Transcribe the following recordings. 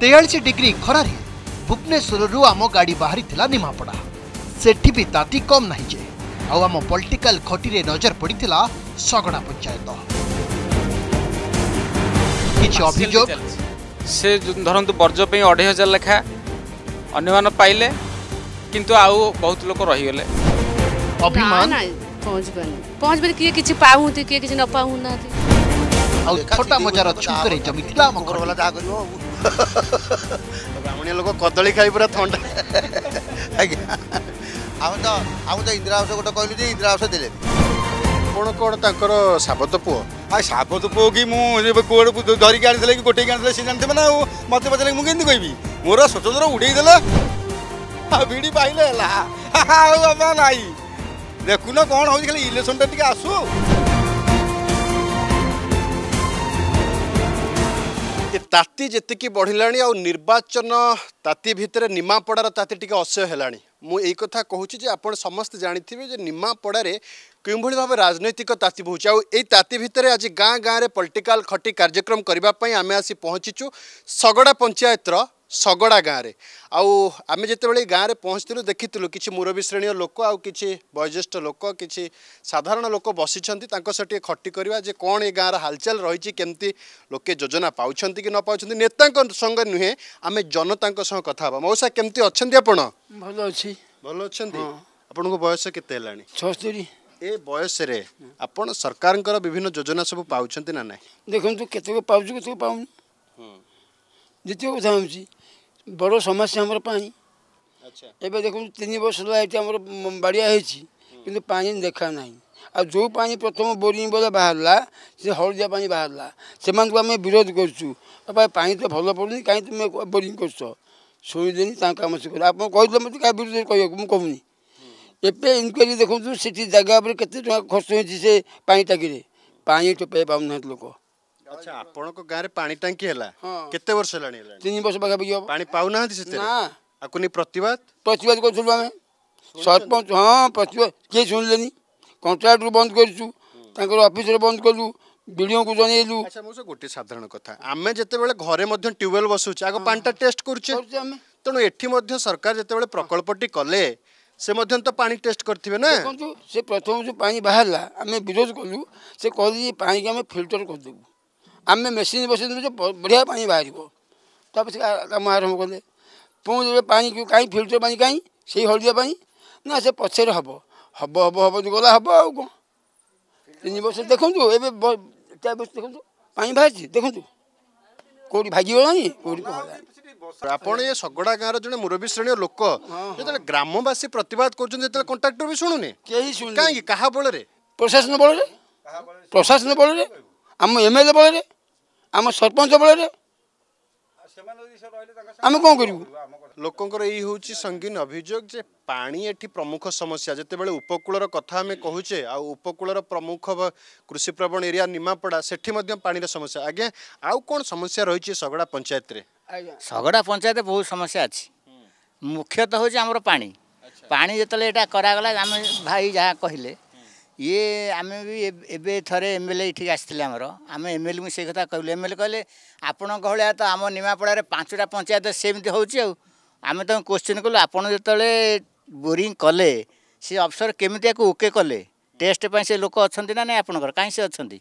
तेयालीस degree खरारे Bhubaneswar रु आम गाड़ी बाहरी निमापड़ा से ताति कम नहीं आम पॉलिटिकल खटी में नजर पड़ा सगड़ा पंचायत से धरत बर्जप अढ़े हजार लेखा अन्न पाइले कि बहुत लोग रही छोटा मजार छुक जमी ବ୍ରାହ୍ମଣୀୟ ଲୋକ କଦଳୀ ଖାଇ ପୁରା ଥଣ୍ଡା ଆଜ୍ଞା ଆମେ ତ ଆମେ ତ ଇନ୍ଦିରା ଆବାସ ଗୋଟେ କହିଲୁ ଯେ ଇନ୍ଦିରା ଆବାସ ଦେଲେନି ଆପଣ କ'ଣ ତାଙ୍କର ସାବତ ପୁଅ ଆ ସାବତ ପୁଅ କି ମୁଁ ଏବେ କୁଆଡ଼େ ଧରିକି ଆଣିଥିଲେ କି ଗୋଟେଇକି ଆଣିଥିଲେ ସେ ଜାଣିଥିବେ ନା ଆଉ ମୋତେ ପଚାରିଲେ ମୁଁ କେମିତି କହିବି ମୋର ସ୍ୱତନ୍ତ୍ର ଉଡ଼େଇ ଆଉ ବିଡ଼ି ପାଇଲେ ହେଲା ଆଉ ଆମେ ନାଇଁ ଦେଖୁନ କ'ଣ ହେଉଛି ଖାଲି ଇଲେକ୍ସନ୍ଟା ଟିକେ ଆସୁ ତାତି ଯେତିକି ବଢ଼ିଲାଣି ଆଉ ନିର୍ବାଚନ ତାତି ଭିତରେ ନିମାପଡ଼ାର ତାତି ଟିକେ ଅସହ୍ୟ ହେଲାଣି ମୁଁ ଏଇ କଥା କହୁଛି ଯେ ଆପଣ ସମସ୍ତେ ଜାଣିଥିବେ ଯେ ନିମାପଡ଼ାରେ କେଉଁଭଳି ଭାବେ ରାଜନୈତିକ ତାତି ବୋହୁଛି ଆଉ ଏଇ ତାତି ଭିତରେ ଆଜି ଗାଁ ଗାଁରେ ପଲିଟିକାଲ୍ ଖଟି କାର୍ଯ୍ୟକ୍ରମ କରିବା ପାଇଁ ଆମେ ଆସି ପହଞ୍ଚିଛୁ ଶଗଡ଼ା ପଞ୍ଚାୟତର ଶଗଡ଼ା ଗାଁରେ ଆଉ ଆମେ ଯେତେବେଳେ ଗାଁରେ ପହଞ୍ଚିଥିଲୁ ଦେଖିଥିଲୁ କିଛି ମୁରବୀ ଶ୍ରେଣୀୟ ଲୋକ ଆଉ କିଛି ବୟୋଜ୍ୟେଷ୍ଠ ଲୋକ କିଛି ସାଧାରଣ ଲୋକ ବସିଛନ୍ତି ତାଙ୍କ ସହ ଟିକିଏ ଖଟି କରିବା ଯେ କ'ଣ ଏ ଗାଁର ହାଲଚାଲ ରହିଛି କେମିତି ଲୋକେ ଯୋଜନା ପାଉଛନ୍ତି କି ନ ପାଉଛନ୍ତି ନେତାଙ୍କ ସଙ୍ଗେ ନୁହେଁ ଆମେ ଜନତାଙ୍କ ସହ କଥା ହେବା ମଉସା କେମିତି ଅଛନ୍ତି ଆପଣ ଭଲ ଅଛି ଭଲ ଅଛନ୍ତି ଆପଣଙ୍କ ବୟସ କେତେ ହେଲାଣି ଛଅସ୍ତରୀ ଏ ବୟସରେ ଆପଣ ସରକାରଙ୍କର ବିଭିନ୍ନ ଯୋଜନା ସବୁ ପାଉଛନ୍ତି ନା ନାହିଁ ଦେଖନ୍ତୁ କେତେକ ପାଉଛୁ କେତେକ ପାଉନି ଦ୍ୱିତୀୟ କଥା ହେଉଛି বড় সমস্যা আমার পানি ଏବେ ଦେଖନ୍ତୁ ତିନି ବର୍ଷ ହେଲା ଏଠି ଆମର ବାଡ଼ିଆ ହେଇଛି କିନ୍ତୁ ପାଣି ଦେଖା ନାହିଁ ଆଉ ଯେଉଁ ପାଣି ପ୍ରଥମ ବୋରିଂ ବୋଲା ବାହାରିଲା ସେ ହଳଦିଆ ପାଣି ବାହାରିଲା ସେମାନଙ୍କୁ ଆମେ ବିରୋଧ କରୁଛୁ ବାପା ପାଣି ତ ଭଲ ପଡ଼ୁନି କାହିଁ ତୁମେ ବୋରିଂ କରୁଛ ଶୁଣିଦେନି ତାଙ୍କ କାମ ସେ କଲେ ଆପଣ କହିଦେଲେ ମୋତେ କାହା ବିରୁଦ୍ଧରେ କହିବାକୁ ମୁଁ କହୁନି ଏବେ ଇନକ୍ୱାରୀ ଦେଖନ୍ତୁ ସେଠି ଜାଗା ଉପରେ କେତେ ଟଙ୍କା ଖର୍ଚ୍ଚ ହେଇଛି ସେ ପାଣି ଟାକିରେ ପାଣି ଟୋପାଏ ପାଉନାହାନ୍ତି ଲୋକ अच्छा आपण को गारे पानी टंकी वर्ष लानी हला 3 प्रतिवाद प्रतिवाद बंद करछु ताकर ऑफिस गोटे साधारण कथा आमे जते बेले घरे मध्य ट्यूबवेल बसु टेस्ट करछे सरकार जते बेले कले से मध्य तो पानी टेस्ट करथिबे ना से प्रथम जो पानी बाहरला आमे विरोध करलु से कह फिल्टर कर देबु आम मेसीन बसैदे बढिया पानी बाह्र ତାପରେ ସେ କାମ ଆରମ୍ଭ କଲେ ପୁଣି ଯେବେ ପାଣିକୁ କାହିଁ ଫିଲ୍ଟର ପାଣି କାହିଁ ସେଇ ହଳଦିଆ ପାଣି ନା ସେ ପଛରେ ହେବ ହେବ ହେବ ହେବ ଗଲା ହେବ ଆଉ କ'ଣ ତିନି ବର୍ଷ ଦେଖନ୍ତୁ ଏବେ ଚାରି ବର୍ଷ ଦେଖନ୍ତୁ ପାଣି ବାହାରିଛି ଦେଖନ୍ତୁ କେଉଁଠି ଭାଗିଗଲାଣି କେଉଁଠି ଆପଣ ଏ ଶଗଡ଼ା ଗାଁର ଜଣେ ମୁରବୀ ଶ୍ରେଣୀୟ ଲୋକ ଯେତେବେଳେ ଗ୍ରାମବାସୀ ପ୍ରତିବାଦ କରୁଛନ୍ତି ଯେତେବେଳେ କଣ୍ଟ୍ରାକ୍ଟର ବି ଶୁଣୁନି କେହି ଶୁଣୁନି କାହିଁକି କାହା ବଳରେ ପ୍ରଶାସନ ବଳରେ ପ୍ରଶାସନ ବଳରେ ଆମ ଏମ୍ ଏଲ୍ ଏ ବଳରେ ଆମ ସରପଞ୍ଚ ବଳରେ ଆମେ କ'ଣ କରିବୁ ଲୋକଙ୍କର ଏଇ ହେଉଛି ସଙ୍ଗୀନ ଅଭିଯୋଗ ଯେ ପାଣି ଏଠି ପ୍ରମୁଖ ସମସ୍ୟା ଯେତେବେଳେ ଉପକୂଳର କଥା ଆମେ କହୁଛେ ଆଉ ଉପକୂଳର ପ୍ରମୁଖ କୃଷିପ୍ରବଣ ଏରିଆ ନିମାପଡ଼ା ସେଠି ମଧ୍ୟ ପାଣିର ସମସ୍ୟା ଆଜ୍ଞା ଆଉ କ'ଣ ସମସ୍ୟା ରହିଛି ଶଗଡ଼ା ପଞ୍ଚାୟତରେ ଶଗଡ଼ା ପଞ୍ଚାୟତରେ ବହୁତ ସମସ୍ୟା ଅଛି ମୁଖ୍ୟତଃ ହେଉଛି ଆମର ପାଣି ପାଣି ଯେତେବେଳେ ଏଇଟା କରାଗଲା ଆମେ ଭାଇ ଯାହା କହିଲେ ଇଏ ଆମେ ବି ଏବେ ଥରେ ଏମ୍ ଏଲ୍ ଏ ଏଠିକି ଆସିଥିଲେ ଆମର ଆମେ ଏମ୍ ଏଲ୍ ଏଙ୍କୁ ସେଇ କଥା କହିଲୁ ଏମ୍ ଏଲ୍ ଏ କହିଲେ ଆପଣଙ୍କ ଭଳିଆ ତ ଆମ ନିମାପଡ଼ାରେ ପାଞ୍ଚଟା ପଞ୍ଚାୟତ ସେମିତି ହେଉଛି ଆଉ ଆମେ ତାଙ୍କୁ କୋଶ୍ଚିନ୍ କଲୁ ଆପଣ ଯେତେବେଳେ ବୋରିଂ କଲେ ସେ ଅଫିସର କେମିତି ଆକୁ ଓକେ କଲେ ଟେଷ୍ଟ ପାଇଁ ସେ ଲୋକ ଅଛନ୍ତି ନା ନାହିଁ ଆପଣଙ୍କର କାହିଁ ସେ ଅଛନ୍ତି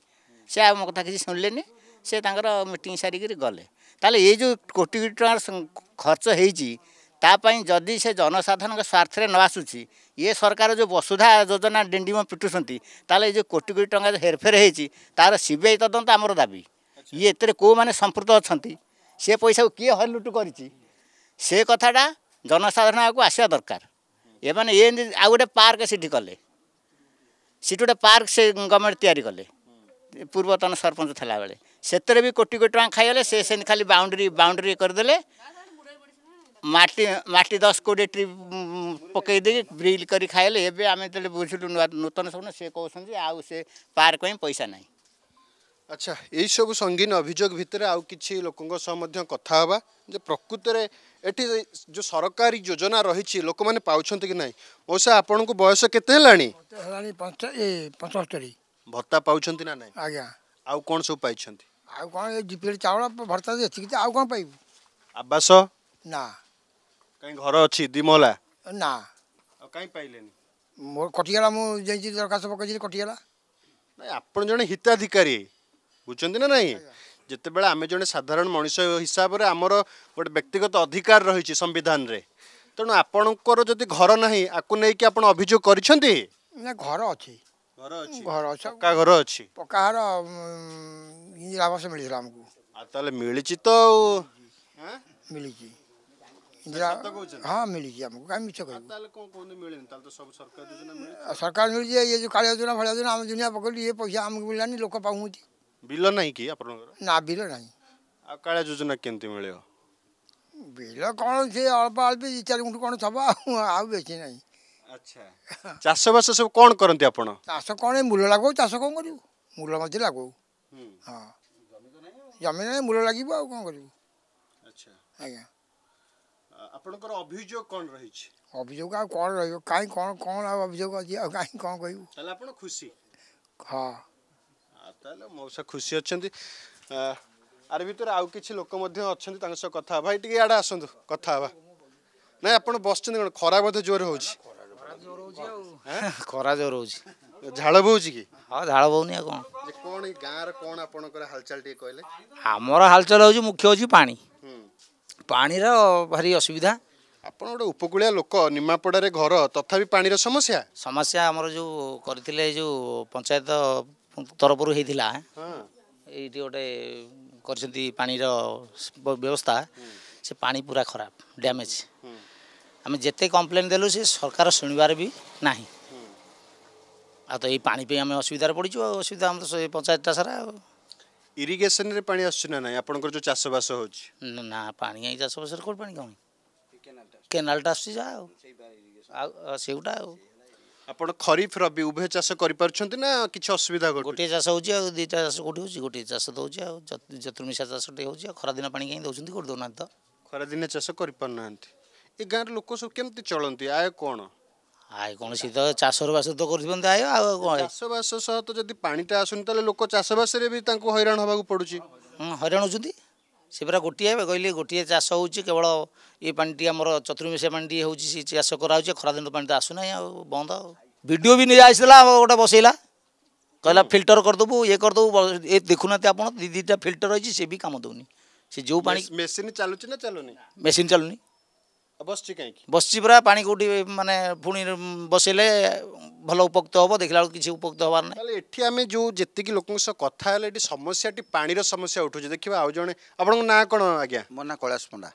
ସେ ଆମ କଥା କିଛି ଶୁଣିଲେନି ସେ ତାଙ୍କର ମିଟିଂ ସାରିକିରି ଗଲେ ତାହେଲେ ଏଇ ଯେଉଁ କୋଟି କୋଟି ଟଙ୍କାର ଖର୍ଚ୍ଚ ହେଇଛି तपाईँ जिस से जनसाधारण स्वर्थले नआसु ये सरकार जो वसुधा जोजना डेन्डिमा पिटुन्छ तोटि कोटि टाइरफे त सिआई तद आम दाबी को ए सम्पृत अनि से पैसा कि हरलुटु गरि जनसाधारण जनसाधारणको आस्या दरकार एमा ए आउँछ पर्क सिले सि गए पर्क गभर्मेन्ट तयारी कले पूर्वत सरपञ्च कोटि त्यति टा खाइले सि खालि बाउंड्री बाडरी गरिदेले ମାଟି ମାଟି ଦଶ କୋଡ଼ିଏ ଟ୍ରି ପକେଇ ଦେଇକି ବ୍ରିଲ୍ କରି ଖାଇଲେ ଏବେ ଆମେ ଯେତେବେଳେ ବୁଝିଲୁ ନୂଆ ନୂତନ ସବୁ ସେ କହୁଛନ୍ତି ଆଉ ସେ ପାର୍କ ପାଇଁ ପଇସା ନାହିଁ ଆଚ୍ଛା ଏଇସବୁ ସଙ୍ଗୀନ ଅଭିଯୋଗ ଭିତରେ ଆଉ କିଛି ଲୋକଙ୍କ ସହ ମଧ୍ୟ କଥା ହେବା ଯେ ପ୍ରକୃତରେ ଏଠି ଯେଉଁ ସରକାରୀ ଯୋଜନା ରହିଛି ଲୋକମାନେ ପାଉଛନ୍ତି କି ନାହିଁ ଓ ସାର୍ ଆପଣଙ୍କୁ ବୟସ କେତେ ହେଲାଣି ହେଲାଣି ପଞ୍ଚସ୍ତରୀ ଭତ୍ତା ପାଉଛନ୍ତି ନା ନାହିଁ ଆଜ୍ଞା ଆଉ କ'ଣ ସବୁ ପାଇଛନ୍ତି ଆଉ କ'ଣ ଏ ଜିପିଏଲ୍ ଚାଉଳ ଭତ୍ତା ଯେତିକି ଆଉ କ'ଣ ପାଇବୁ ଆବାସ ନା କାହିଁ ଘର ଅଛି ଦିମହଲା ନା ଆଉ କାହିଁ ପାଇଲେନି ମୋର କଟିଗଲା ମୁଁ ଯାଇଛି ଦରଖାସ୍ତ ପକାଇଛି କଟିଗଲା ନାଇଁ ଆପଣ ଜଣେ ହିତାଧିକାରୀ ବୁଝୁଛନ୍ତି ନା ନାହିଁ ଯେତେବେଳେ ଆମେ ଜଣେ ସାଧାରଣ ମଣିଷ ହିସାବରେ ଆମର ଗୋଟେ ବ୍ୟକ୍ତିଗତ ଅଧିକାର ରହିଛି ସମ୍ବିଧାନରେ ତେଣୁ ଆପଣଙ୍କର ଯଦି ଘର ନାହିଁ ଆକୁ ନେଇକି ଆପଣ ଅଭିଯୋଗ କରିଛନ୍ତି ନା ଘର ଅଛି ଘର ଅଛି ଘର ଅଛି ପକ୍କା ଘର ଅଛି ପକ୍କା ଘର ଇନ୍ଦିରା ଆବାସ ମିଳିଥିଲା ଆମକୁ ଆଉ ତାହେଲେ ମିଳିଛି ତ ଆଉ ମିଳିଛି हाँ मिली जी हमको कहीं मिछ कर सरकार मिल जाए ये जो काली योजना फल योजना आम दुनिया पकड़ी ये पैसा आमको मिलानी लोक पाऊँ बिल ना कि ना बिल ना काली योजना केमती मिल ବିଲ କ'ଣ ସେ ଅଳ୍ପ ଅଳ୍ପ ଦୁଇ ଚାରି ଗୁଣ୍ଠ କ'ଣ ଥବ ଆଉ ଆଉ ବେଶୀ ନାହିଁ ଆଚ୍ଛା ଚାଷବାସ ସବୁ କ'ଣ କରନ୍ତି ଆପଣ ଚାଷ କ'ଣ ମୂଲ ଲଗାଉ ଚାଷ କ'ଣ କରିବୁ ମୂଲ ମଧ୍ୟ ଲଗାଉ ହଁ ଜମି ନାହିଁ ମୂଲ ଲାଗିବ ଆଉ କ'ଣ କରିବୁ ଆଚ୍ଛା ଆଜ୍ଞା আপনকৰ অভিযোগ কোন ৰহীছে অভিযোগ আৰু কোন ৰহীও কাই কোন কোন অভিযোগ দি গাই কোন কইউ তলে আপোনক খুশি হ আ তলে মউসা খুশি হচந்தி আৰ ভিতৰ আউ কিছি লোক মধ্য আচந்தி তাৰ সৈতে কথা ভাই টিয়া আছন্দ কথা নাই আপোন বচচন্দ খৰাবতে জোৰ হৈছে খৰা জোৰ হৈছে হে খৰা জোৰ হৈছে झाড়াবৌ জি হ ধাড়াবৌ নি কোন কোন গাঁৱৰ কোন আপোনকৰ হালচাল টি কইলে আমাৰ হালচাল হৈ মুখ্য হৈ পানী पार भारी असुविधा आए उप लोक निमाडा घर त समस्या समस्या अब जो पानी तरफुला व्यवस्था से पानी पूरा खराब डैमेज आम जे कम्प्लेन से सरकार शुणबारि आ आउँदै आउँछ पानी पे अब असुविधा पञ्चायत सारा ଇରିଗେସନରେ ପାଣି ଆସୁଛି ନା ନାହିଁ ଆପଣଙ୍କର ଯେଉଁ ଚାଷବାସ ହେଉଛି ନା ପାଣି ଏଇ ଚାଷବାସରେ କେଉଁଠି ପାଣି କ'ଣ କେନାଲଟା ଆସୁଛି ଯାହା ଆଉ ଆଉ ସେଗୁଟା ଆଉ ଆପଣ ଖରିଫ ରବି ଉଭୟ ଚାଷ କରିପାରୁଛନ୍ତି ନା କିଛି ଅସୁବିଧା ଗୋଟିଏ ଚାଷ ହେଉଛି ଆଉ ଦୁଇଟା ଚାଷ କେଉଁଠି ହେଉଛି ଗୋଟିଏ ଚାଷ ଦେଉଛି ଆଉ ଚତୁର୍ମିଶା ଚାଷଟେ ହେଉଛି ଆଉ ଖରାଦିନ ପାଣି କାହିଁ ଦେଉଛନ୍ତି କେଉଁଠି ଦେଉନାହାନ୍ତି ତ ଖରାଦିନେ ଚାଷ କରିପାରୁନାହାନ୍ତି ଏ ଗାଁରେ ଲୋକ ସବୁ କେମିତି ଚଳନ୍ତି ଆୟ କ'ଣ ଆୟ କ'ଣ ସିଏ ତ ଚାଷରୁ ବାସ ତ କରୁଛନ୍ତି ଆୟ ଆଉ କ'ଣ ଚାଷବାସ ସହ ତ ଯଦି ପାଣିଟା ଆସୁନି ତାହେଲେ ଲୋକ ଚାଷବାସରେ ବି ତାଙ୍କୁ ହଇରାଣ ହେବାକୁ ପଡ଼ୁଛି ହଁ ହଇରାଣ ହେଉଛନ୍ତି ସେ ପୁରା ଗୋଟିଏ କହିଲେ ଗୋଟିଏ ଚାଷ ହେଉଛି କେବଳ ଏ ପାଣିଟି ଆମର ଚତୁର୍ମାସିଆ ପାଣିଟି ହେଉଛି ସେ ଚାଷ କରାହେଉଛି ଖରାଦିନ ପାଣି ତ ଆସୁନାହିଁ ଆଉ ବନ୍ଦ ଆଉ ଭିଡ଼ିଓ ବି ନିଜେ ଆସିଥିଲା ଗୋଟେ ବସେଇଲା କହିଲା ଫିଲ୍ଟର କରିଦେବୁ ଇଏ କରିଦେବୁ ଏ ଦେଖୁନାହାନ୍ତି ଆପଣ ଦୁଇ ଦୁଇଟା ଫିଲ୍ଟର ରହିଛି ସେ ବି କାମ ଦେଉନି ସେ ଯେଉଁ ପାଣି ମେସିନ୍ ଚାଲୁଛି ନା ଚାଲୁନି ମେସିନ୍ ଚାଲୁନି ବସିଛି କାହିଁକି ବସିଛି ପରା ପାଣି କେଉଁଠି ମାନେ ପୁଣି ବସେଇଲେ ଭଲ ଉପକୃତ ହେବ ଦେଖିଲା ବେଳକୁ କିଛି ଉପକୃତ ହେବାର ନାହିଁ ତାହେଲେ ଏଠି ଆମେ ଯେଉଁ ଯେତିକି ଲୋକଙ୍କ ସହ କଥା ହେଲେ ଏଠି ସମସ୍ୟାଟି ପାଣିର ସମସ୍ୟା ଉଠୁଛି ଦେଖିବା ଆଉ ଜଣେ ଆପଣଙ୍କ ନାଁ କ'ଣ ଆଜ୍ଞା ମୋ ନାଁ କୈଳାସ ପଣ୍ଡା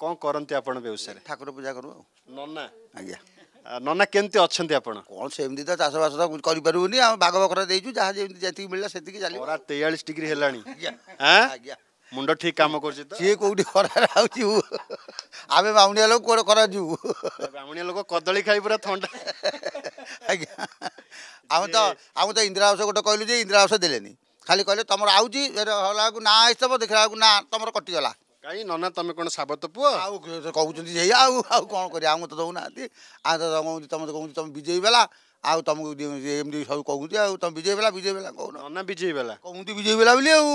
କ'ଣ କରନ୍ତି ଆପଣ ବ୍ୟବସାୟରେ ଠାକୁର ପୂଜା କରୁ ଆଉ ନନା ଆଜ୍ଞା ନନା କେମିତି ଅଛନ୍ତି ଆପଣ କ'ଣ ସେମିତି ତ ଚାଷବାସ ତ କରିପାରିବୁନି ଆମେ ବାଗ ବଖରା ଦେଇଛୁ ଯାହା ଯେମିତି ଯେତିକି ମିଳିଲା ସେତିକି ଚାଲିବ ତେୟାଳିଶ ଡିଗ୍ରୀ ହେଲାଣି ଆଜ୍ଞା ମୁଣ୍ଡ ଠିକ୍ କାମ କରୁଛି ତ ସିଏ କୋଉଠି ଖରାରେ ଆଉଛି ଆମେ ବାଉଣିଆ ଲୋକ କୁଆଡ଼େ ଖରା ଯିବୁ ବାଉଣିଆ ଲୋକ କଦଳୀ ଖାଇ ପୁରା ଥଣ୍ଡା ଆଜ୍ଞା ଆମେ ତ ଆମେ ତ ଇନ୍ଦିରା ଆବାସ ଗୋଟେ କହିଲୁ ଯେ ଇନ୍ଦିରା ଆବାସ ଦେଲେନି ଖାଲି କହିଲେ ତମର ଆଉଛି ହେଲାବେଳକୁ ନା ଆସିଥିବ ଦେଖିଲା ବେଳକୁ ନା ତମର କଟିଗଲା କାହିଁ ନନା ତମେ କ'ଣ ସାବତ ପୁଅ ଆଉ କହୁଛନ୍ତି ସେଇ ଆଉ ଆଉ କ'ଣ କରିବା ଆମକୁ ତ ଦେଉନାହାନ୍ତି ଆମେ ତ କହୁଛନ୍ତି ତମେ ତ କହୁଛନ୍ତି ତମେ ବିଜେପି ବାଲା ଆଉ ତମକୁ ଏମିତି ସବୁ କହୁଛନ୍ତି ଆଉ ତମ ବିଜେପି ବାଲା ବିଜେପି ବାଲା କହୁନ ନା ବିଜେପି ବାଲା କହୁଛନ୍ତି ବିଜେପି ବାଲା ବୋଲି ଆଉ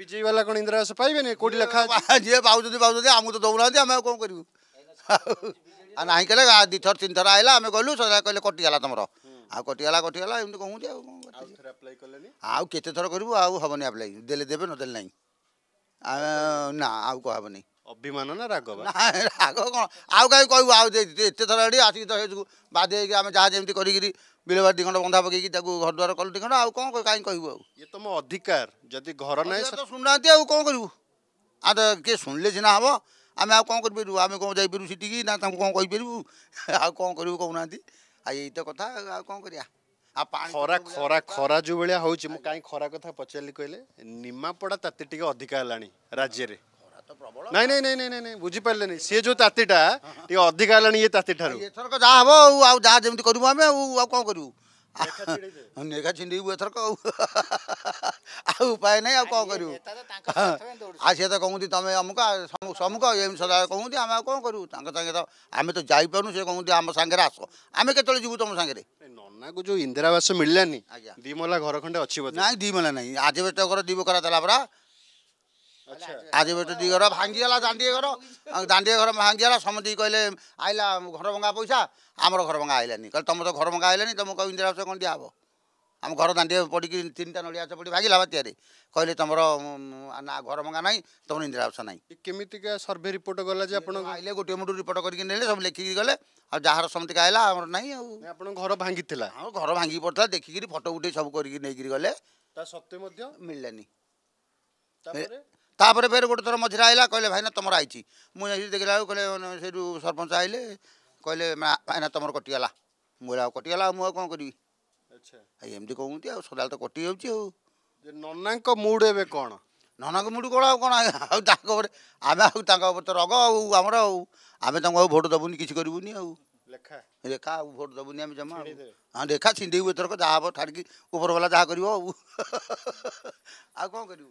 ବିଜେପି ବାଲା କ'ଣ ଇନ୍ଦିରା ଆବାସ ପାଇବେନି କୋଉଠି ଲେଖା ଯିଏ ପାଉଛନ୍ତି ପାଉଛନ୍ତି ଆମକୁ ତ ଦେଉନାହାନ୍ତି ଆମେ ଆଉ କ'ଣ କରିବୁ ଆଉ ନାହିଁ କହିଲେ ଦୁଇ ଥର ତିନି ଥର ଆଇଲା ଆମେ ଗଲୁ ସଦା କହିଲେ କଟିଗଲା ତମର ଆଉ କଟିଗଲା କଟିଗଲା ଏମିତି କହୁଛନ୍ତି ଆଉ କ'ଣ ଆଉ କେତେ ଥର କରିବୁ ଆଉ ହେବନି ଆପ୍ଲାଏ ଦେଲେ ଦେବେ ନଦେଲେ ନାହିଁ ନା ଆଉ କୁହା ହେବନି ଅଭିମାନ ନା ରାଗ ରାଗ କ'ଣ ଆଉ କାହିଁ କହିବୁ ଆଉ ଏତେ ଥର ଏଠି ଆସିକି ତ ହେଇଛୁ ବାଧ୍ୟ ହେଇକି ଆମେ ଯାହା ଯେମିତି କରିକିରି ବିଲବାଡ଼ି ଦୁଇ ଖଣ୍ଡ ବନ୍ଧା ପକେଇକି ତାକୁ ଘର ଦ୍ୱାର କଲୁ ଦୁଇ ଖଣ୍ଡ ଆଉ କ'ଣ କାହିଁ କହିବୁ ଆଉ ଇଏ ତମ ଅଧିକାର ଯଦି ଘର ନାହିଁ ତ ଶୁଣୁନାହାନ୍ତି ଆଉ କ'ଣ କରିବୁ ଆଉ ତ କିଏ ଶୁଣିଲେ ସିନା ହେବ ଆମେ ଆଉ କ'ଣ କରିପାରିବୁ ଆମେ କ'ଣ ଯାଇପାରିବୁ ସେଠିକି ନା ତାଙ୍କୁ କ'ଣ କହିପାରିବୁ ଆଉ କ'ଣ କରିବୁ କହୁନାହାନ୍ତି ଆଉ ଏଇ ତ କଥା ଆଉ କ'ଣ କରିବା ଖରା ଖରା ଖରା ଯେଉଁ ଭଳିଆ ହେଉଛି ମୁଁ କାହିଁ ଖରା କଥା ପଚାରିଲି କହିଲେ ନିମାପଡ଼ା ତାତି ଟିକେ ଅଧିକା ହେଲାଣି ରାଜ୍ୟରେ ନାଇଁ ନାଇଁ ନାଇଁ ନାଇଁ ନାଇଁ ବୁଝିପାରିଲେନି ସିଏ ଯୋଉ ତାତିଟା ଟିକେ ଅଧିକା ହେଲାଣି ଇଏ ତାତି ଠାରୁ ଏଥରକ ଯାହା ହବ ଆଉ ଆଉ ଯାହା ଯେମିତି କରିବୁ ଆମେ ଆଉ ଆଉ କ'ଣ କରିବୁ ନେଖା ଛିଣ୍ଡେଇବୁ ଏଥରକ ଆଉ ଆଉ ଉପାୟ ନାହିଁ ଆଉ କ'ଣ କରିବୁ ଆଉ ସିଏ ତ କହନ୍ତି ତମେ ଅମୁକ ସମୁକ ଏମିତି ସଦା କହନ୍ତି ଆମେ ଆଉ କ'ଣ କରିବୁ ତାଙ୍କ ସାଙ୍ଗେ ତ ଆମେ ତ ଯାଇପାରୁନୁ ସେ କହନ୍ତି ଆମ ସାଙ୍ଗରେ ଆସ ଆମେ କେତେବେଳେ ଯିବୁ ତମ ସାଙ୍ଗରେ ନନାକୁ ଯୋଉ ଇନ୍ଦିରାବାସ ମିଳିଲାନି ଆଜ୍ଞା ଦୁଇ ମହଲା ଘର ଖଣ୍ଡେ ଅଛି ନାଇଁ ଦୁଇ ମହଲା ନାହିଁ ଆଜବେଷ୍ଟ ଘର ଦୁଇ ବଖରା ଦେଲା ପରା आज दुई घर भागिला दाडिए घर दान्डिया घर भागिला समति आइला घरभङा पैसा आम घर भङा आइलि त घर मगा आइल किरास कन्टिया पिकटा नडि आछ पडि भागलाएर कहिले त घरभङा नै तपाईँ इन्दिरावस नै के सर्वे रिपोर्ट गलाएम रिपोर्ट गरिक नै सबै लेखिक गाउँ जाँदा समति आइला नै घर भागिला घर भाँगिक पर्छ फोटो उठे सबै गाडी ତାପରେ ଫେର ଗୋଟେ ଥର ମଝିରେ ଆଇଲା କହିଲେ ଭାଇନା ତମର ଆଇଛି ମୁଁ ଯାଇକି ଦେଖିଲା ବେଳକୁ କହିଲେ ସେଇଠୁ ସରପଞ୍ଚ ଆଇଲେ କହିଲେ ଭାଇନା ତମର କଟିଗଲା ମୁଁ ଆଉ କଟିଗଲା ଆଉ ମୁଁ ଆଉ କ'ଣ କରିବି ଆଚ୍ଛା ଏମିତି କହୁଛନ୍ତି ଆଉ ସଦାବେଳେ ତ କଟି ଯାଉଛି ଆଉ ନନାଙ୍କ ମୁଡ୍ ଏବେ କ'ଣ ନନାଙ୍କ ମୁଡ୍ କ'ଣ ଆଉ କ'ଣ ଆଉ ତାଙ୍କ ଉପରେ ଆମେ ଆଉ ତାଙ୍କ ଉପରେ ତ ରଗ ଆଉ ଆମର ଆଉ ଆମେ ତାଙ୍କୁ ଆଉ ଭୋଟ୍ ଦେବୁନି କିଛି କରିବୁନି ଆଉ ଲେଖା ଲେଖା ଆଉ ଭୋଟ୍ ଦେବୁନି ଆମେ ଜମା ହଁ ଲେଖା ଛିଣ୍ଡେଇବୁ ଏଥରକ ଯାହା ହେବ ଛାଡ଼ିକି ଉପରବାଲା ଯାହା କରିବ ଆଉ ଆଉ କ'ଣ କରିବୁ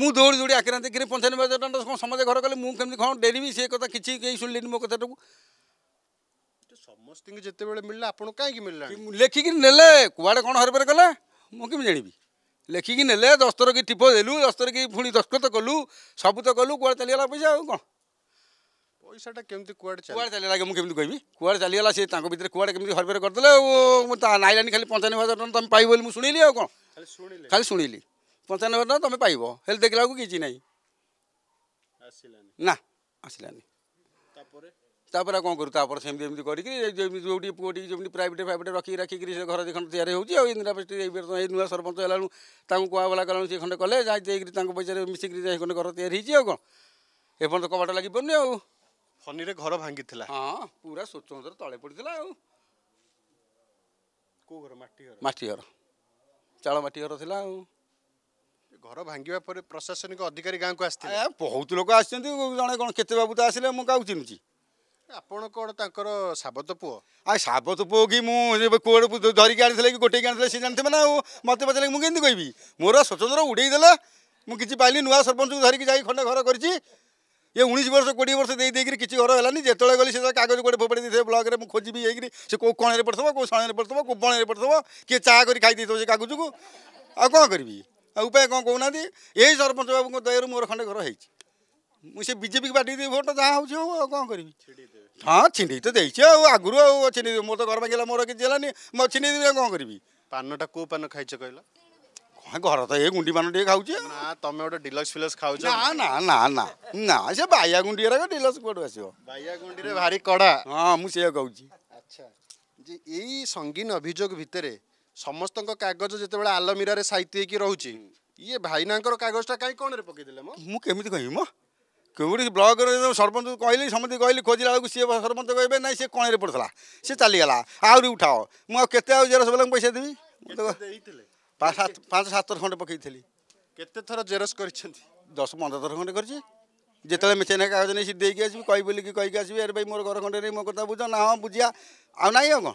ମୁଁ ଦୌଡ଼ି ଦୌଡ଼ି ଆଖିରେ ଦେଖିଲି ପଞ୍ଚାନବେ ହଜାର ଟଙ୍କା କ'ଣ ସମସ୍ତେ ଘର କଲେ ମୁଁ କେମିତି କ'ଣ ଡେରିବି ସେ କଥା କିଛି କେହି ଶୁଣିଲେନି ମୋ କଥାଟାକୁ ସମସ୍ତଙ୍କୁ ଯେତେବେଳେ ମିଳିଲା ଆପଣ କାହିଁକି ମିଳିଲା ଲେଖିକି ନେଲେ କୁଆଡ଼େ କ'ଣ ହରବର କଲା ମୁଁ କେମିତି ଜାଣିବି ଲେଖିକି ନେଲେ ଦସ୍ତର କି ଟିପ ଦେଲୁ ଦସ୍ତର କି ପୁଣି ଦସ୍ତଖତ କଲୁ ସବୁ ତ କଲୁ କୁଆଡ଼େ ଚାଲିଗଲା ପଇସା ଆଉ କ'ଣ ପଇସାଟା କେମିତି କୁଆଡ଼େ କୁଆଡ଼େ ଚାଲିଗଲା ମୁଁ କେମିତି କହିବି କୁଆଡ଼େ ଚାଲିଗଲା ସେ ତାଙ୍କ ଭିତରେ କୁଆଡ଼େ କେମିତି ହରବର କରିଦେଲେ ଆଉ ତା ନାଇଲାନି ଖାଲି ପଞ୍ଚାନବେ ହଜାର ଟଙ୍କା ତୁମେ ପାଇବ ବୋଲି ମୁଁ ଶୁଣିଲି ଆଉ କ'ଣ ଖାଲି ଶୁଣିଲି ଖାଲି ଶୁଣିଲି ପଞ୍ଚାନବେ ଟଙ୍କା ତୁମେ ପାଇବ ହେଲେ ଦେଖିଲା ବେଳକୁ କିଛି ନାହିଁ ନା ଆସିଲାନି ତାପରେ ତାପରେ କ'ଣ କରୁ ତାପରେ ସେମିତି ଏମିତି କରିକି ଯେଉଁଠି ପୁଅଟିକି ଯେମିତି ପ୍ରାଇଭେଟ୍ ଫ୍ରାଇଭେଟ୍ ରଖିକି ରଖିକିରି ସେ ଘର ଦୁଇ ଖଣ୍ଡ ତିଆରି ହେଉଛି ଆଉ ଇନ୍ଦିରା ପାଷ୍ଟ୍ରି ଏଇ ନୂଆ ସରପଞ୍ଚ ହେଲାଣୁ ତାଙ୍କୁ କୁହାବଲା କଲାଣୁ ସେ ଖଣ୍ଡେ କଲେ ଯାଇ ଦେଇକିରି ତାଙ୍କ ପଇସାରେ ମିଶିକିରି ଯାଇ ଖଣ୍ଡେ ଘର ତିଆରି ହେଇଛି ଆଉ କ'ଣ ଏପର୍ଯ୍ୟନ୍ତ କବାଟ ଲାଗିପାରୁନି ଆଉ ଫନିରେ ଘର ଭାଙ୍ଗିଥିଲା ହଁ ପୁରା ସ୍ୱଚ୍ଛନ୍ଦର ତଳେ ପଡ଼ିଥିଲା ଆଉ କେଉଁ ଘର ମାଟି ଘର ମାଟି ଘର ଚାଳ ମାଟି ଘର ଥିଲା ଆଉ घर भाङ्गर प्रशासनिक अधिकरी को आए बहुत लोक आउँ जे बाबु त आसि म चिह्नु आप सबत पो आए सबत पु कि म धरिक आटैकि आ जाने आउँ म पचारे म केही मोर स्वतन्त्र उडैदेला महिलि नरपञ्चको धरिक खंडे घर ये उन्स वर्ष कि वर्ष दिदी घरानि जो गेस कागज गुड्ने फोपडाइदियो ब्लक खोज्ने कोणले पढ्थे को पढ्थे को बण्डे पढ्थ के खाइदिथि कागजको ଆଉ ଉପାୟ କ'ଣ କହୁନାହାନ୍ତି ଏଇ ସରପଞ୍ଚ ବାବୁଙ୍କ ଦୟାରୁ ମୋର ଖଣ୍ଡେ ଘର ହେଇଛି ମୁଁ ସେ ବିଜେପିକୁ ବାଟି ଦେବି ଭୋଟ ଯାହା ହେଉଛି ହଉ ଆଉ କ'ଣ କରିବି ହଁ ଛିଣ୍ଡେଇ ତ ଦେଇଛି ଆଉ ଆଗରୁ ଆଉ ଛିଣ୍ଡେଇ ଦେବି ମୋର ତ ଘର ଭାଙ୍ଗିଲା ମୋର କିଛି ହେଲାନି ମୁଁ ଛିଣ୍ଡେଇ ଦେବି ଆଉ କ'ଣ କରିବି ପାନଟା କେଉଁ ପାନ ଖାଇଛ କହିଲ କ'ଣ ଘର ତ ଏ ଗୁଣ୍ଡି ପାନ ଟିକେ ଖାଉଛି ନା ତମେ ଗୋଟେ ଡିଲକ୍ସ ଫିଲକ୍ସ ଖାଉଛ ନା ନା ନା ନା ନା ସେ ବାଇଆ ଗୁଣ୍ଡି ଗୁରାକ ଡିଲକ୍ସ କୁଆଡ଼ୁ ଆସିବ ବାଇଆ ଗୁଣ୍ଡିରେ ଭାରି କଡ଼ା ହଁ ମୁଁ ସେଇଆ କହୁଛି ଆଚ୍ଛା ଯେ ଏଇ ସଙ୍ଗୀନ ଅଭିଯୋଗ ଭିତରେ समस्त आलमिरे सही र इ भाइको कागजटा कहीँ ककइदेला म के म के ब्लक सरपचि समि खोजिला बुक सि सर पढ्ला सि चाहिँ आउरी उठाओ म केते जेरस जेसँग पैसा दिमीत पाँच सतथर खण्ड पकेइथ जेरस गरि दस पन्ध्र थोर खे गरिछा मेसेनियाज नै सिकि आसकि आस भाइ मोर घर खण्ड म त बुझ नहो बुझिया आउँ नै हो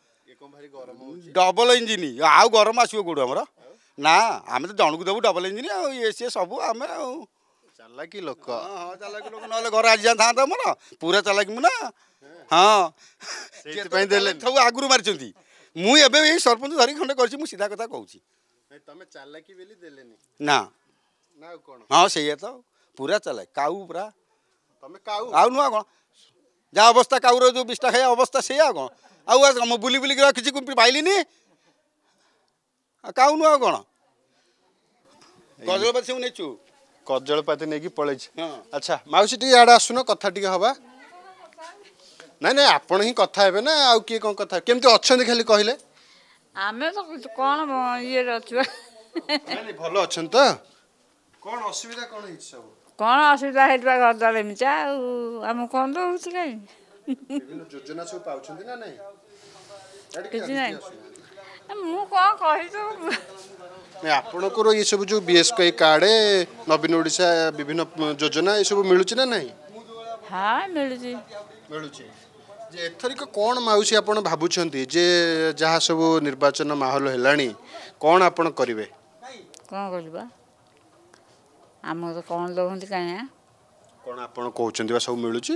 ଡବଲ ଇଞ୍ଜିନ୍ ଆଉ ଗରମ ଆସିବ କେଉଁଠୁ ଆମର ନା ଆମେ ତ ଜଣକୁ ଦେବୁ ଡବଲ ଇଞ୍ଜିନ୍ ଆଉ ଇଏ ସିଏ ସବୁ ଆମେ ଆଉ ଚାଲାକି ଲୋକ ହଁ ଚାଲାକି ଲୋକ ନହେଲେ ଘରେ ଆଜି ଯାଆନ୍ତା ମୋର ପୁରା ଚାଲାକି ମୁଁ ନା ହଁ ସେଥିପାଇଁ ଦେଲେ ସବୁ ଆଗରୁ ମାରିଛନ୍ତି ମୁଁ ଏବେ ଏଇ ସରପଞ୍ଚ ଧରିକି ଖଣ୍ଡେ କରିଛି ମୁଁ ସିଧା କଥା କହୁଛି ତମେ ଚାଲାକି ବୋଲି ଦେଲେନି ନା ହଁ ସେଇଆ ତ ପୁରା ଚାଲେ କାଉ ପୁରା ତମେ କାଉ ଆଉ ନୁହଁ କ'ଣ ଯାହା ଅବସ୍ଥା କାଉର ଯେଉଁ ବିଷ୍ଟା ଖାଇବା ଅବସ୍ଥା ସେଇଆ କ'ଣ ଆଉ ମୁଁ ବୁଲି ବୁଲିକି ରଖିଛି ପାଇଲିନି କାହୁନୁ ଆଉ କ'ଣ କଜଳପାତି ନେଇଛୁ କଜଳପାତି ନେଇକି ପଳେଇଛି ଆଚ୍ଛା ମାଉସୀ ଟିକେ ଇଆଡ଼େ ଆସୁନ କଥା ଟିକେ ହବା ନାଇଁ ନାଇଁ ଆପଣ ହିଁ କଥା ହେବେ ନା ଆଉ କିଏ କ'ଣ କଥା କେମିତି ଅଛନ୍ତି ଖାଲି କହିଲେ ଆମେ ତ କ'ଣ ଇଏରେ ଅଛୁ ଭଲ ଅଛନ୍ତି ତ କ'ଣ ଅସୁବିଧା କ'ଣ ହେଇଛି ସବୁ କ'ଣ ଅସୁବିଧା ହେଇଥିବା ଘରଦ୍ୱାର ଏମିତି ଆଉ ଆମକୁ କ'ଣ ତ ହେଉଛି କାହିଁ ଯୋଜନା ସବୁ ପାଉଛନ୍ତି ନା ନାହିଁ ମୁଁ କଣ କହିଛୁ ଆପଣଙ୍କର ଏସବୁ ଯୋଉ B S K Y card ନବୀନ ଓଡ଼ିଶା ବିଭିନ୍ନ ଯୋଜନା ଏସବୁ ମିଳୁଛି ନା ନାହିଁ ଏଥରିକ କ'ଣ ମାଉସୀ ଆପଣ ଭାବୁଛନ୍ତି ଯେ ଯାହା ସବୁ ନିର୍ବାଚନ ମାହୋଲ ହେଲାଣି କ'ଣ ଆପଣ କରିବେ କ'ଣ କରିବା ଆମର କ'ଣ ଦେଉଛନ୍ତି କାହିଁ କ'ଣ ଆପଣ କହୁଛନ୍ତି ବା ସବୁ ମିଳୁଛି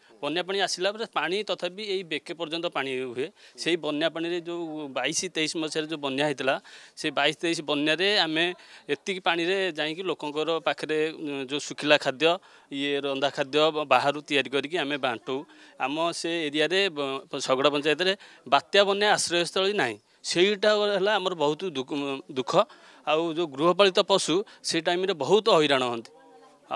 ବନ୍ୟା ପାଣି ଆସିଲା ପରେ ପାଣି ତଥାପି ଏଇ ବେକେ ପର୍ଯ୍ୟନ୍ତ ପାଣି ହୁଏ ସେଇ ବନ୍ୟା ପାଣିରେ ଯେଉଁ ବାଇଶ ତେଇଶ ମସିହାରେ ଯେଉଁ ବନ୍ୟା ହେଇଥିଲା ସେ ବାଇଶ ତେଇଶ ବନ୍ୟାରେ ଆମେ ଏତିକି ପାଣିରେ ଯାଇକି ଲୋକଙ୍କର ପାଖରେ ଯେଉଁ ଶୁଖିଲା ଖାଦ୍ୟ ଇଏ ରନ୍ଧା ଖାଦ୍ୟ ବାହାରୁ ତିଆରି କରିକି ଆମେ ବାଣ୍ଟୁ ଆମ ସେ ଏରିଆରେ ଶଗଡ଼ ପଞ୍ଚାୟତରେ ବାତ୍ୟା ବନ୍ୟା ଆଶ୍ରୟସ୍ଥଳୀ ନାହିଁ ସେଇଟା ହେଲା ଆମର ବହୁତ ଦୁଃଖ ଆଉ ଯେଉଁ ଗୃହପାଳିତ ପଶୁ ସେ ଟାଇମ୍ରେ ବହୁତ ହଇରାଣ ହୁଅନ୍ତି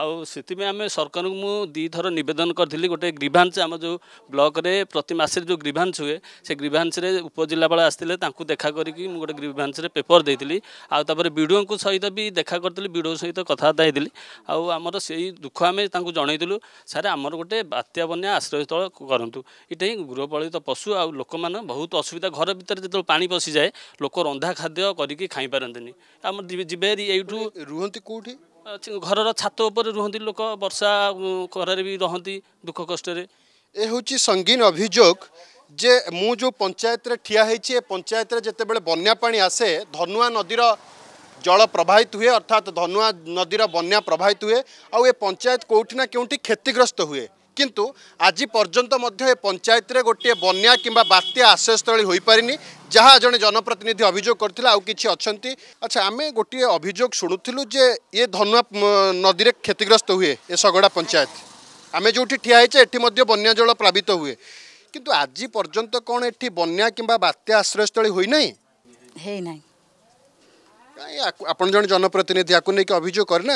ଆଉ ସେଥିପାଇଁ ଆମେ ସରକାରଙ୍କୁ ମୁଁ ଦୁଇଥର ନିବେଦନ କରିଥିଲି ଗୋଟେ ଗ୍ରିଭାନ୍ସ ଆମ ଯେଉଁ ବ୍ଲକରେ ପ୍ରତି ମାସରେ ଯେଉଁ ଗ୍ରିଭାନ୍ସ ହୁଏ ସେ ଗ୍ରିଭାନ୍ସରେ ଉପଜିଲ୍ଲାପାଳ ଆସିଥିଲେ ତାଙ୍କୁ ଦେଖା କରିକି ମୁଁ ଗୋଟେ ଗ୍ରିଭାନ୍ସରେ ପେପର ଦେଇଥିଲି ଆଉ ତାପରେ ବିଡ଼ିଓଙ୍କ ସହିତ ବି ଦେଖା କରିଥିଲି ବିଡ଼ିଓ ସହିତ କଥାବାର୍ତ୍ତା ହେଇଥିଲି ଆଉ ଆମର ସେଇ ଦୁଃଖ ଆମେ ତାଙ୍କୁ ଜଣେଇଥିଲୁ ସାର୍ ଆମର ଗୋଟେ ବାତ୍ୟା ବନ୍ୟା ଆଶ୍ରୟସ୍ଥଳ କରନ୍ତୁ ଏଇଟା ହିଁ ଗୃହପାଳିତ ପଶୁ ଆଉ ଲୋକମାନେ ବହୁତ ଅସୁବିଧା ଘର ଭିତରେ ଯେତେବେଳେ ପାଣି ପଶିଯାଏ ଲୋକ ରନ୍ଧା ଖାଦ୍ୟ କରିକି ଖାଇପାରନ୍ତିନି ଆମର ଯିବେ ଏଇଠୁ ରୁହନ୍ତି କେଉଁଠି ଘରର ଛାତ ଉପରେ ରୁହନ୍ତି ଲୋକ ବର୍ଷା ଖରାରେ ବି ରହନ୍ତି ଦୁଃଖ କଷ୍ଟରେ ଏ ହେଉଛି ସଙ୍ଗୀନ ଅଭିଯୋଗ ଯେ ମୁଁ ଯେଉଁ ପଞ୍ଚାୟତରେ ଠିଆ ହେଇଛି ଏ ପଞ୍ଚାୟତରେ ଯେତେବେଳେ ବନ୍ୟା ପାଣି ଆସେ ଧନୁଆ ନଦୀର ଜଳ ପ୍ରବାହିତ ହୁଏ ଅର୍ଥାତ୍ ଧନୁଆ ନଦୀର ବନ୍ୟା ପ୍ରବାହିତ ହୁଏ ଆଉ ଏ ପଞ୍ଚାୟତ କେଉଁଠି ନା କେଉଁଠି କ୍ଷତିଗ୍ରସ୍ତ ହୁଏ কিন্তু আজি পর্যন্ত মধ্যে এ পঞ্চায়েতরে গোটিয়ে বন্যা কিংবা বাত্যা আশ্রয়স্থলী হয়ে পি যা জন জনপ্রতিনিধি অভিযোগ করে আউ কিছু অনেক আচ্ছা আমি গোটিয়ে অভিযোগ শুণুলু যে ইয়ে ধনুয়া নদীরে ক্ষতিগ্রস্ত হুয়ে এ শগড়া পঞ্চায়েত আমি যেটি ঠিয়া হয়েছে এটি মধ্যে বন্যা জল প্লাবিত হুয়ে কিন্তু আজি পর্যন্ত কোণ এটি বন্যা কিংবা বাত্যা আশ্রয়স্থলী হয়ে নাই হয়ে নাই আপনার জন জনপ্রতিনিধি আপনি অভিযোগ করে না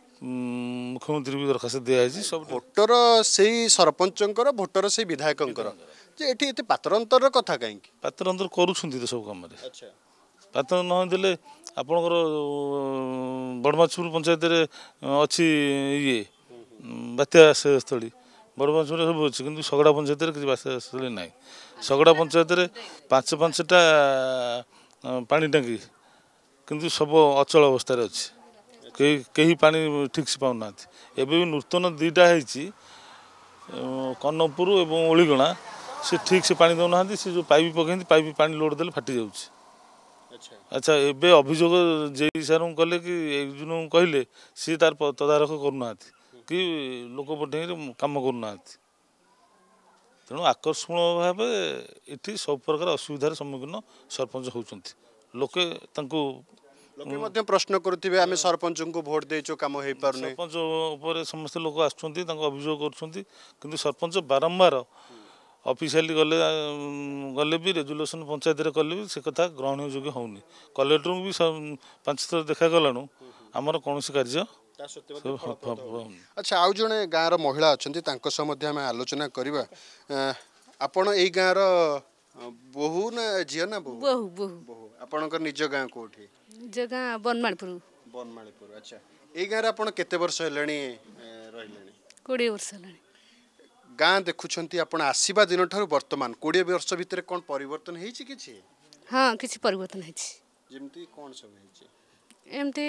ମୁଖ୍ୟମନ୍ତ୍ରୀ ଦରଖାସ୍ତ ଦିଆହେଇଛି ସବୁ ଭୋଟର ସେଇ ସରପଞ୍ଚଙ୍କର ଭୋଟର ସେଇ ବିଧାୟକଙ୍କର ଯେ ଏଠି ଏତେ ପାତର ପାତ୍ରାନ୍ତରର କଥା କାହିଁକି ପାତର ଅନ୍ତର କରୁଛନ୍ତି ତ ସବୁ କାମରେ ପାତ୍ର ନହେଲେ ଆପଣଙ୍କର ବଡ଼ମାଛପୁର ପଞ୍ଚାୟତରେ ଅଛି ଇଏ ବାତ୍ୟା ଆଶ୍ରୟସ୍ଥଳୀ ବଡ଼ମାଛପୁରରେ ସବୁ ଅଛି କିନ୍ତୁ ଶଗଡ଼ା ପଞ୍ଚାୟତରେ କିଛି ବାତ୍ୟା ଆଶ୍ରୟସ୍ଥଳୀ ନାହିଁ ଶଗଡ଼ା ପଞ୍ଚାୟତରେ ପାଞ୍ଚ ପାଞ୍ଚଟା ପାଣି ଟାଙ୍କି କିନ୍ତୁ ସବୁ ଅଚଳ ଅବସ୍ଥାରେ ଅଛି କେହି କେହି ପାଣି ଠିକ୍ସେ ପାଉନାହାନ୍ତି ଏବେ ବି ନୂତନ ଦୁଇଟା ହେଇଛି କନକପୁର ଏବଂ ଓଳିଗଣା ସେ ଠିକ୍ସେ ପାଣି ଦେଉନାହାନ୍ତି ସେ ଯେଉଁ ପାଇପ୍ ପକାଇନ୍ତି ପାଇପ୍ ପାଣି ଲୋଡ଼ ଦେଲେ ଫାଟି ଯାଉଛି ଆଚ୍ଛା ଏବେ ଅଭିଯୋଗ ଜେଇ ସାର୍ଙ୍କୁ କଲେ କି ଏଜୁନଙ୍କୁ କହିଲେ ସିଏ ତାର ତଦାରଖ କରୁନାହାନ୍ତି କି ଲୋକ ପଠେଇକିରି କାମ କରୁନାହାନ୍ତି ତେଣୁ ଆକର୍ଷଣ ଭାବେ ଏଠି ସବୁ ପ୍ରକାର ଅସୁବିଧାର ସମ୍ମୁଖୀନ ସରପଞ୍ଚ ହେଉଛନ୍ତି ଲୋକେ ତାଙ୍କୁ को भोटौँ कम समस्तो आसु अभियान गर्नु कि सर बारम्बार अफिसिया गेजुलेसन से कथा ग्रहणीय हौ नि कलेज रुम देखा थोर देखागलामर कसै कार्य सत्य अच्छा आउने गाँ र महिला अलचना आई गाँ र ବୋହୁ ନା ଝିଅ ନା ବୋହୁ ବୋହୁ ବୋହୁ ବୋହୁ ଆପଣଙ୍କ ନିଜ ଗାଁ କୋଉଠି ନିଜ ଗାଁ ବନମାଳିପୁର ବନମାଳିପୁର ଆଚ୍ଛା ଏଇ ଗାଁରେ ଆପଣ କେତେ ବର୍ଷ ହେଲାଣି ରହିଲେଣି କୋଡ଼ିଏ ବର୍ଷ ହେଲାଣି ଗାଁ ଦେଖୁଛନ୍ତି ଆପଣ ଆସିବା ଦିନଠାରୁ ବର୍ତ୍ତମାନ କୋଡ଼ିଏ ବର୍ଷ ଭିତରେ କ'ଣ ପରିବର୍ତ୍ତନ ହେଇଛି କିଛି ହଁ କିଛି ପରିବର୍ତ୍ତନ ହେଇଛି ଯେମିତି କ'ଣ ସବୁ ହେଇଛି ଏମିତି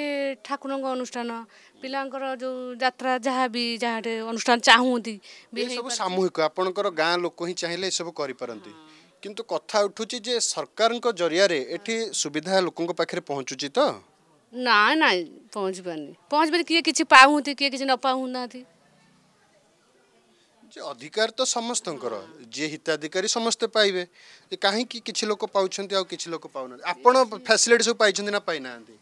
ଠାକୁରଙ୍କ ଅନୁଷ୍ଠାନ ପିଲାଙ୍କର ଯେଉଁ ଯାତ୍ରା ଯାହା ବି ଯାହାଟେ ଅନୁଷ୍ଠାନ ଚାହୁଁନ୍ତି ସବୁ ସାମୂହିକ ଆପଣଙ୍କର ଗାଁ ଲୋକ ହିଁ ଚାହିଁଲେ ଏସବୁ କରିପାରନ୍ତି किंतु कथा उठुची जे सरकार को जरिया रे एठी सुविधा लोक को पाखरे पहुंचुची त तो? ना ना पहुंच बनी पहुंच बनी किए किछ पाहु थे किए किछ न पाहु ना थे जे अधिकार तो समस्तंकर जे हिताधिकारी समस्त पाइबे जे काहे कि किछ लोक पाउछन आ किछ लोक पाउन आपण फैसिलिटी सब पाइछन ना पाइना थे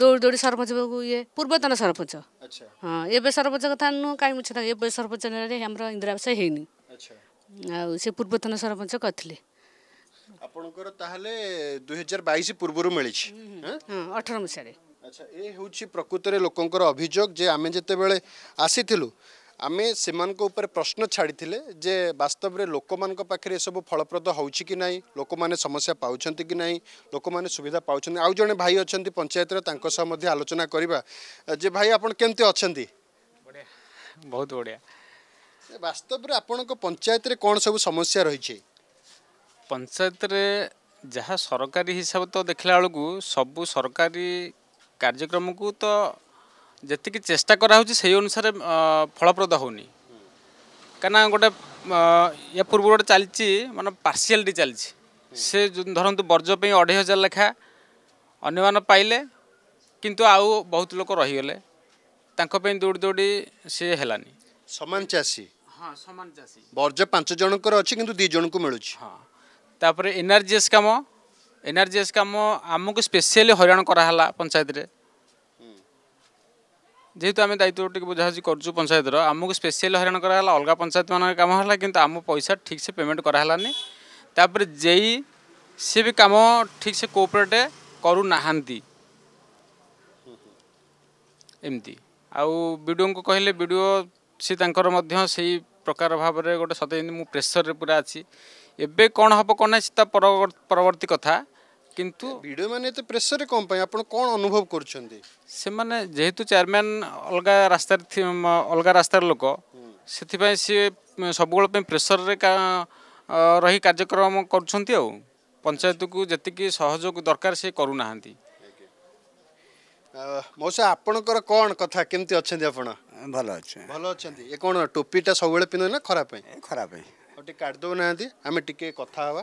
दुरदुर शर्माज बगुये पूर्वतन सरपंच अच्छा हां ए बे सरपंच थानु काई मुछ था ए बे सरपंच ने हाम्रा इन्द्रभाष हेनी अच्छा से पूर्वतन सरपंच कथले आपणकर ताले 2022 पूर्व रु मिलिछ हं हं 18 महिना अच्छा ए होछि प्रकृतरे लोकंकर अभिजोग जे आमे जते बेले आसी ଆମେ ସେମାନଙ୍କ ଉପରେ ପ୍ରଶ୍ନ ଛାଡ଼ିଥିଲେ ଯେ ବାସ୍ତବରେ ଲୋକମାନଙ୍କ ପାଖରେ ଏସବୁ ଫଳପ୍ରଦ ହେଉଛି କି ନାହିଁ ଲୋକମାନେ ସମସ୍ୟା ପାଉଛନ୍ତି କି ନାହିଁ ଲୋକମାନେ ସୁବିଧା ପାଉଛନ୍ତି ଆଉ ଜଣେ ଭାଇ ଅଛନ୍ତି ପଞ୍ଚାୟତରେ ତାଙ୍କ ସହ ମଧ୍ୟ ଆଲୋଚନା କରିବା ଯେ ଭାଇ ଆପଣ କେମିତି ଅଛନ୍ତି ବହୁତ ବଢ଼ିଆ ବାସ୍ତବରେ ଆପଣଙ୍କ ପଞ୍ଚାୟତରେ କ'ଣ ସବୁ ସମସ୍ୟା ରହିଛି ପଞ୍ଚାୟତରେ ଯାହା ସରକାରୀ ହିସାବ ତ ଦେଖିଲା ବେଳକୁ ସବୁ ସରକାରୀ କାର୍ଯ୍ୟକ୍ରମକୁ ତ ଯେତିକି ଚେଷ୍ଟା କରାହେଉଛି ସେଇ ଅନୁସାରେ ଫଳପ୍ରଦ ହେଉନି କାହିଁକିନା ଗୋଟେ ୟା ପୂର୍ବରୁ ଗୋଟେ ଚାଲିଛି ମାନେ ପାର୍ସିଆଲିଟି ଚାଲିଛି ସେ ଧରନ୍ତୁ ବର୍ଜ୍ୟ ପାଇଁ ଅଢ଼େଇ ହଜାର ଲେଖା ଅନ୍ୟମାନେ ପାଇଲେ କିନ୍ତୁ ଆଉ ବହୁତ ଲୋକ ରହିଗଲେ ତାଙ୍କ ପାଇଁ ଦୌଡ଼ି ଦୌଡ଼ି ସିଏ ହେଲାନି ସମାନ ଚାଷୀ ହଁ ସମାନ ଚାଷୀ ବର୍ଜ୍ୟ ପାଞ୍ଚ ଜଣଙ୍କର ଅଛି କିନ୍ତୁ ଦୁଇ ଜଣଙ୍କୁ ମିଳୁଛି ହଁ ତାପରେ ଏନ୍ଆର୍ଜିଏସ୍ କାମ ଏନ୍ଆର୍ଜିଏସ୍ କାମ ଆମକୁ ସ୍ପେସିଆଲି ହଇରାଣ କରାହେଲା ପଞ୍ଚାୟତରେ যেহেতু আমি দায়িত্বটিকে বুঝাবুঝি করছু পঞ্চায়েতর আমি স্পেশাল হইরাণ করা হল অলগা পঞ্চায়েত মান কাম হল কিন্তু আম পয়সা ঠিকসে পেমেন্ট করা হলানি তাপরে যেই সি বি কাম ঠিকসে কোঅপারেট করু না এমতি আউ বিডিওকে কহিলে বিডিও সি তাঁকর মধ্যে সেই প্রকার ভাবে গোটে সত্যি মু প্রেসরে পুরা আছি এবে কোণ হব কোণ তা পরবর্তী কথা କିନ୍ତୁ ବିଡ଼ିଓ ମାନେ ଏତେ ପ୍ରେସରରେ କ'ଣ ପାଇଁ ଆପଣ କ'ଣ ଅନୁଭବ କରୁଛନ୍ତି ସେମାନେ ଯେହେତୁ ଚେୟାରମ୍ୟାନ୍ ଅଲଗା ରାସ୍ତାରେ ଅଲଗା ରାସ୍ତାର ଲୋକ ସେଥିପାଇଁ ସିଏ ସବୁବେଳ ପାଇଁ ପ୍ରେସରରେ ରହି କାର୍ଯ୍ୟକ୍ରମ କରୁଛନ୍ତି ଆଉ ପଞ୍ଚାୟତକୁ ଯେତିକି ସହଯୋଗ ଦରକାର ସେ କରୁନାହାନ୍ତି ମଉସା ଆପଣଙ୍କର କ'ଣ କଥା କେମିତି ଅଛନ୍ତି ଆପଣ ଭଲ ଅଛି ଭଲ ଅଛନ୍ତି ଏ କ'ଣ ଟୋପିଟା ସବୁବେଳେ ପିନ୍ଧନ୍ତି ଖରାପ ପାଇଁ ଖରାପ ପାଇଁ ଟିକେ କାଟିଦେଉ ନାହାନ୍ତି ଆମେ ଟିକେ କଥା ହେବା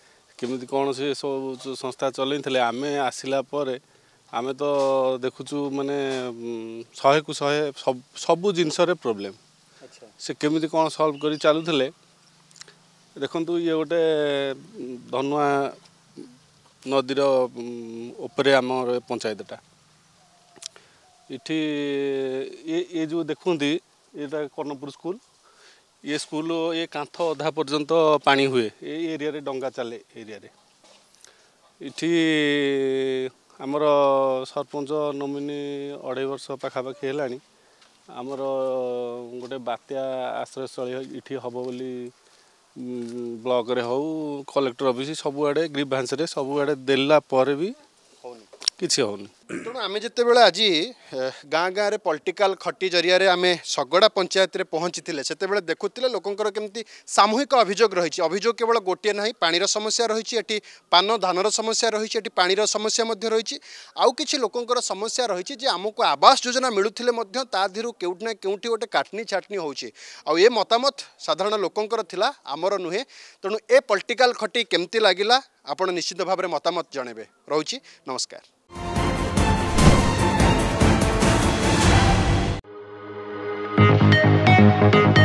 କେମିତି କ'ଣ ସେ ସବୁ ସଂସ୍ଥା ଚଲେଇଥିଲେ ଆମେ ଆସିଲା ପରେ ଆମେ ତ ଦେଖୁଛୁ ମାନେ ଶହେକୁ ଶହେ ସବୁ ଜିନିଷରେ ପ୍ରୋବ୍ଲେମ୍ ସେ କେମିତି କ'ଣ ସଲ୍ଭ କରି ଚାଲୁଥିଲେ ଦେଖନ୍ତୁ ଇଏ ଗୋଟେ ଧନୁଆ ନଦୀର ଉପରେ ଆମର ପଞ୍ଚାୟତଟା ଏଠି ଏ ଏ ଯେଉଁ ଦେଖୁଛନ୍ତି ଏଇଟା କର୍ଣ୍ଣପୁର ସ୍କୁଲ୍ ଇଏ ସ୍କୁଲ ଏ କାନ୍ଥ ଅଧା ପର୍ଯ୍ୟନ୍ତ ପାଣି ହୁଏ ଏ ଏରିଆରେ ଡଙ୍ଗା ଚାଲେ ଏରିଆରେ ଏଠି ଆମର ସରପଞ୍ଚ ନମିନି ଅଢ଼େଇ ବର୍ଷ ପାଖାପାଖି ହେଲାଣି ଆମର ଗୋଟେ ବାତ୍ୟା ଆଶ୍ରୟସ୍ଥଳୀ ଏଠି ହେବ ବୋଲି ବ୍ଲକରେ ହେଉ କଲେକ୍ଟର ଅଫିସ୍ ସବୁଆଡ଼େ ଗ୍ରିଭାନ୍ସରେ ସବୁଆଡ଼େ ଦେଲା ପରେ ବି କିଛି ହେଉନି ତେଣୁ ଆମେ ଯେତେବେଳେ ଆଜି ଗାଁ ଗାଁରେ ପଲିଟିକାଲ ଖଟି ଜରିଆରେ ଆମେ ଶଗଡ଼ା ପଞ୍ଚାୟତରେ ପହଞ୍ଚିଥିଲେ ସେତେବେଳେ ଦେଖୁଥିଲେ ଲୋକଙ୍କର କେମିତି ସାମୂହିକ ଅଭିଯୋଗ ରହିଛି ଅଭିଯୋଗ କେବଳ ଗୋଟିଏ ନାହିଁ ପାଣିର ସମସ୍ୟା ରହିଛି ଏଠି ପାନ ଧାନର ସମସ୍ୟା ରହିଛି ଏଠି ପାଣିର ସମସ୍ୟା ମଧ୍ୟ ରହିଛି ଆଉ କିଛି ଲୋକଙ୍କର ସମସ୍ୟା ରହିଛି ଯେ ଆମକୁ ଆବାସ ଯୋଜନା ମିଳୁଥିଲେ ମଧ୍ୟ ତା ଦେହରୁ କେଉଁଠି ନା କେଉଁଠି ଗୋଟେ କାଟନି ଛାଟନି ହେଉଛି ଆଉ ଏ ମତାମତ ସାଧାରଣ ଲୋକଙ୍କର ଥିଲା ଆମର ନୁହେଁ ତେଣୁ ଏ ପଲିଟିକାଲ ଖଟି କେମିତି ଲାଗିଲା ଆପଣ ନିଶ୍ଚିତ ଭାବରେ ମତାମତ ଜଣେଇବେ ରହୁଛି ନମସ୍କାର Thank you.